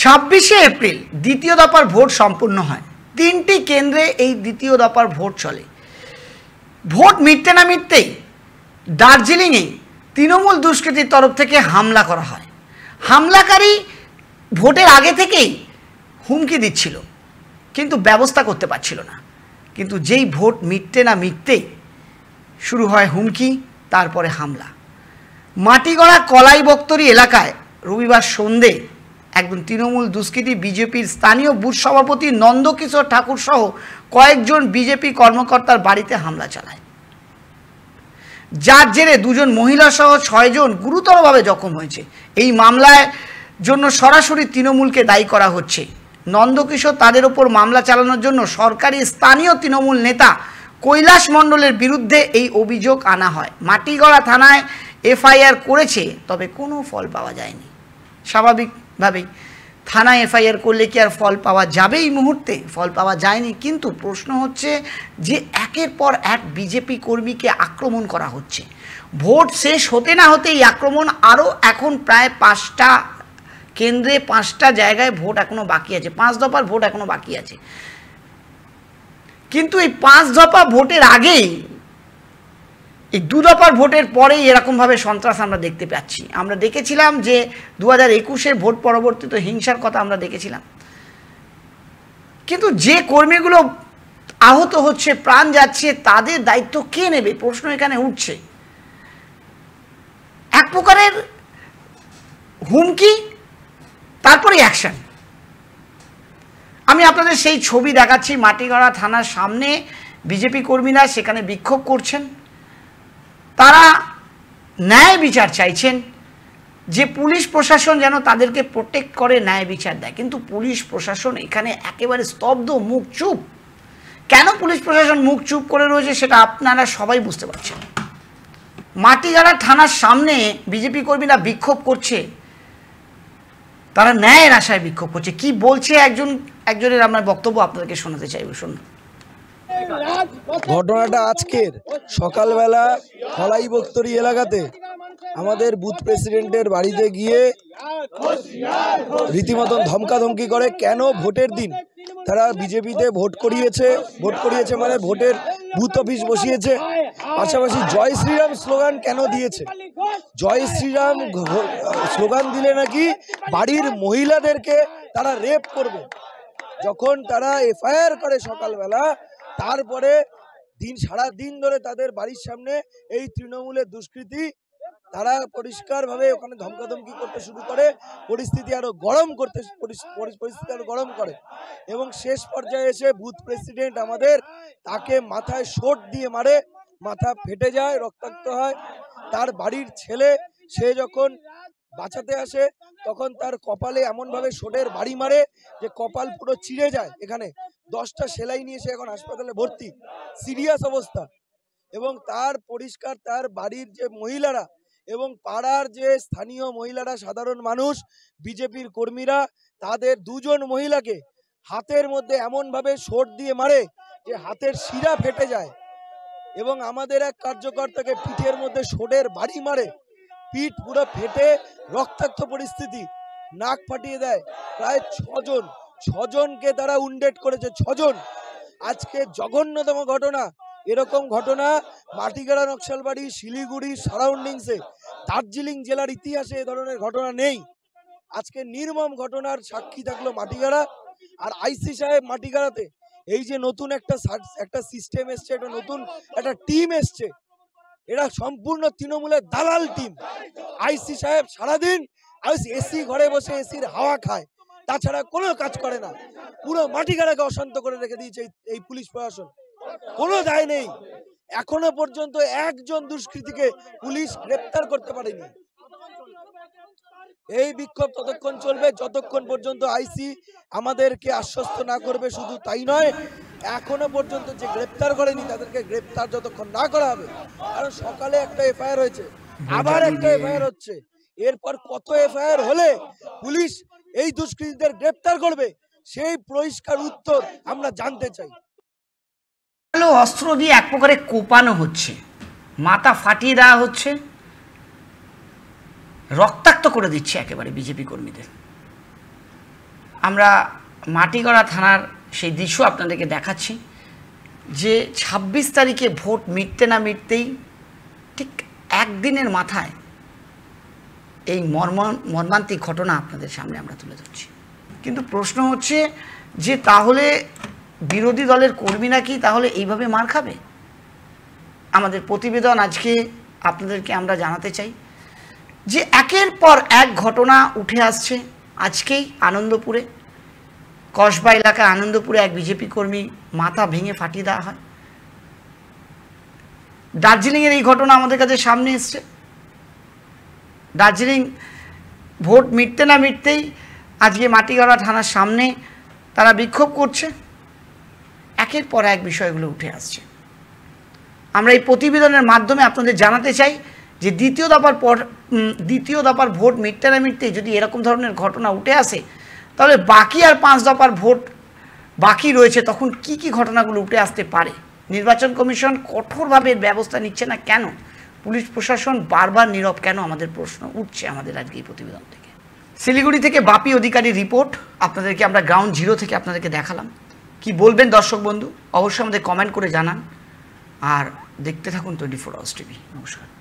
ছাব্বিশে এপ্রিল দ্বিতীয় দফার ভোট সম্পূর্ণ হয় তিনটি কেন্দ্রে এই দ্বিতীয় দফার ভোট চলে ভোট মিটতে না মিটতেই দার্জিলিংয়ে তৃণমূল দুষ্কৃতির তরফ থেকে হামলা করা হয় হামলাকারী ভোটের আগে থেকেই হুমকি দিচ্ছিল কিন্তু ব্যবস্থা করতে পারছিল না কিন্তু যেই ভোট মিটতে না মিটতেই শুরু হয় হুমকি তারপরে হামলা মাটিগড়া কলাই বক্তরি এলাকায় রবিবার সন্ধ্যে একজন তৃণমূল দুষ্কৃতি বিজেপির স্থানীয় বুথ সভাপতি নন্দকিশোর ঠাকুর সহ কয়েকজন বিজেপি কর্মকর্তার বাড়িতে হামলা চালায় যার জেরে দুজন মহিলা সহ ছয়জন গুরুতরভাবে জখম হয়েছে এই মামলায় জন্য সরাসরি তৃণমূলকে দায়ী করা হচ্ছে নন্দকিশোর তাদের ওপর মামলা চালানোর জন্য সরকারি স্থানীয় তৃণমূল নেতা কৈলাস মণ্ডলের বিরুদ্ধে এই অভিযোগ আনা হয় মাটিগড়া থানায় এফআইআর করেছে তবে কোনো ফল পাওয়া যায়নি স্বাভাবিক ভাবেই থানায় এফআইআর করলে কি আর ফল পাওয়া যাবে এই মুহূর্তে ফল পাওয়া যায়নি কিন্তু প্রশ্ন হচ্ছে যে একের পর এক বিজেপি কর্মীকে আক্রমণ করা হচ্ছে ভোট শেষ হতে না হতে এই আক্রমণ আরও এখন প্রায় পাঁচটা কেন্দ্রে পাঁচটা জায়গায় ভোট এখনও বাকি আছে পাঁচ দফার ভোট এখনও বাকি আছে কিন্তু এই পাঁচ দফা ভোটের আগেই এই দু দফার ভোটের পরেই এরকমভাবে সন্ত্রাস আমরা দেখতে পাচ্ছি আমরা দেখেছিলাম যে দু হাজার একুশের ভোট পরবর্তীত হিংসার কথা আমরা দেখেছিলাম কিন্তু যে কর্মীগুলো আহত হচ্ছে প্রাণ যাচ্ছে তাদের দায়িত্ব কে নেবে প্রশ্ন এখানে উঠছে এক প্রকারের হুমকি তারপরে অ্যাকশান আমি আপনাদের সেই ছবি দেখাচ্ছি মাটিগড়া থানার সামনে বিজেপি কর্মীরা সেখানে বিক্ষোভ করছেন তারা ন্যায় বিচার চাইছেন যে পুলিশ প্রশাসন যেন তাদেরকে প্রোটেক্ট করে ন্যায় বিচার দেয় কিন্তু পুলিশ প্রশাসন এখানে একেবারে স্তব্ধ মুখ চুপ কেন পুলিশ প্রশাসন মুখ চুপ করে রয়েছে সেটা আপনারা সবাই বুঝতে পারছেন যারা থানার সামনে বিজেপি কর্মীরা বিক্ষোভ করছে তারা ন্যায়ের আশায় বিক্ষোভ করছে কি বলছে একজন একজনের আমরা বক্তব্য আপনাদেরকে শোনাতে চাইব শুনুন ঘটনাটা আজকের সকালবেলা খলাই বক্তরি এলাকাতে আমাদের বুথ প্রেসিডেন্টের বাড়িতে গিয়ে রীতিমতন ধমকাধমকি করে কেন ভোটের দিন তারা বিজেপিতে ভোট করিয়েছে ভোট করিয়েছে মানে ভোটের বুথ অফিস বসিয়েছে পাশাপাশি জয় শ্রীরাম স্লোগান কেন দিয়েছে জয় শ্রীরাম স্লোগান দিলে নাকি বাড়ির মহিলাদেরকে তারা রেপ করবে যখন তারা এফআইআর করে সকালবেলা তারপরে দিন সারা দিন ধরে তাদের বাড়ির সামনে এই তৃণমূলের দুষ্কৃতি তারা পরিষ্কারভাবে ওখানে ধমকাধমকি করতে শুরু করে পরিস্থিতি আরও গরম করতে পরিস্থিতি আরও গরম করে এবং শেষ পর্যায়ে এসে বুথ প্রেসিডেন্ট আমাদের তাকে মাথায় শোট দিয়ে মারে মাথা ফেটে যায় রক্তাক্ত হয় তার বাড়ির ছেলে সে যখন বাঁচাতে আসে তখন তার কপালে এমনভাবে সোডের বাড়ি মারে যে কপাল পুরো চিড়ে যায় এখানে দশটা সেলাই নিয়ে সে এখন হাসপাতালে ভর্তি সিরিয়াস অবস্থা এবং তার পরিষ্কার তার বাড়ির যে মহিলারা এবং পাড়ার যে স্থানীয় মহিলারা সাধারণ মানুষ বিজেপির কর্মীরা তাদের দুজন মহিলাকে হাতের মধ্যে এমনভাবে সোট দিয়ে মারে যে হাতের শিরা ফেটে যায় এবং আমাদের এক কার্যকর্তাকে পিঠের মধ্যে সোডের বাড়ি মারে পিঠ পুরো ফেটে রক্তাক্ত পরিস্থিতি নাক ফাটিয়ে দেয় প্রায় ছজন ছজনকে তারা উন্ডেট করেছে ছজন আজকে জঘন্যতম ঘটনা এরকম ঘটনা মাটিগাড়া নকশালবাড়ি শিলিগুড়ি সারাউন্ডিংসে দার্জিলিং জেলার ইতিহাসে এ ধরনের ঘটনা নেই আজকে নির্মম ঘটনার সাক্ষী থাকলো মাটিগাড়া আর আইসি সাহেব মাটিগাড়াতে এই যে নতুন একটা একটা সিস্টেম এসছে একটা নতুন একটা টিম এসছে এরা সম্পূর্ণ তৃণমূলের দালাল টিম আইসি সাহেব সারাদিন এসি ঘরে বসে এসির হাওয়া খায় তাছাড়া কোনো কাজ করে না পুরো মাটি গাড়াকে অশান্ত করে রেখে দিয়েছে এই পুলিশ প্রশাসন কোনো দায় নেই এখনো পর্যন্ত একজন দুষ্কৃতীকে পুলিশ গ্রেপ্তার করতে পারেনি এই বিক্ষোভ ততক্ষণ চলবে যতক্ষণ পর্যন্ত আইসি আমাদেরকে আশ্বস্ত না করবে শুধু তাই নয় এখনো পর্যন্ত যে গ্রেপ্তার করেনি তাদেরকে গ্রেপ্তার যতক্ষণ না করা হবে কারণ সকালে একটা এফআইআর হয়েছে আবার একটা এফআইআর হচ্ছে এরপর কত এফআইআর হলে পুলিশ এই দুষ্কৃতীদের গ্রেপ্তার করবে সেই পরিষ্কার উত্তর আমরা জানতে চাই অস্ত্র দিয়ে এক প্রকারে কোপানো হচ্ছে মাথা ফাটিয়ে দেওয়া হচ্ছে রক্তাক্ত করে দিচ্ছে একেবারে বিজেপি কর্মীদের আমরা মাটিগড়া থানার সেই দৃশ্য আপনাদেরকে দেখাচ্ছি যে ২৬ তারিখে ভোট মিটতে না মিটতেই ঠিক একদিনের মাথায় এই মর্ম মর্মান্তিক ঘটনা আপনাদের সামনে আমরা তুলে ধরছি কিন্তু প্রশ্ন হচ্ছে যে তাহলে বিরোধী দলের কর্মী নাকি তাহলে এইভাবে মার খাবে আমাদের প্রতিবেদন আজকে আপনাদেরকে আমরা জানাতে চাই যে একের পর এক ঘটনা উঠে আসছে আজকেই আনন্দপুরে কসবা এলাকায় আনন্দপুরে এক বিজেপি কর্মী মাথা ভেঙে ফাটিয়ে দেওয়া হয় দার্জিলিংয়ের এই ঘটনা আমাদের কাছে সামনে এসছে দার্জিলিং ভোট মিটতে না মিটতেই আজকে মাটিগড়া থানার সামনে তারা বিক্ষোভ করছে একের পর এক বিষয়গুলো উঠে আসছে আমরা এই প্রতিবেদনের মাধ্যমে আপনাদের জানাতে চাই যে দ্বিতীয় দফার পর দ্বিতীয় দফার ভোট না মিটতে যদি এরকম ধরনের ঘটনা উঠে আসে তাহলে বাকি আর পাঁচ দফার ভোট বাকি রয়েছে তখন কি কি ঘটনাগুলো উঠে আসতে পারে নির্বাচন কমিশন কঠোরভাবে ব্যবস্থা নিচ্ছে না কেন পুলিশ প্রশাসন বারবার নীরব কেন আমাদের প্রশ্ন উঠছে আমাদের আজকে এই প্রতিবেদন থেকে শিলিগুড়ি থেকে বাপি অধিকারী রিপোর্ট আপনাদেরকে আমরা গ্রাউন্ড জিরো থেকে আপনাদেরকে দেখালাম কি বলবেন দর্শক বন্ধু অবশ্যই আমাদের কমেন্ট করে জানান আর দেখতে থাকুন টোয়েন্টি ফোর আওয়ার্স টিভি নমস্কার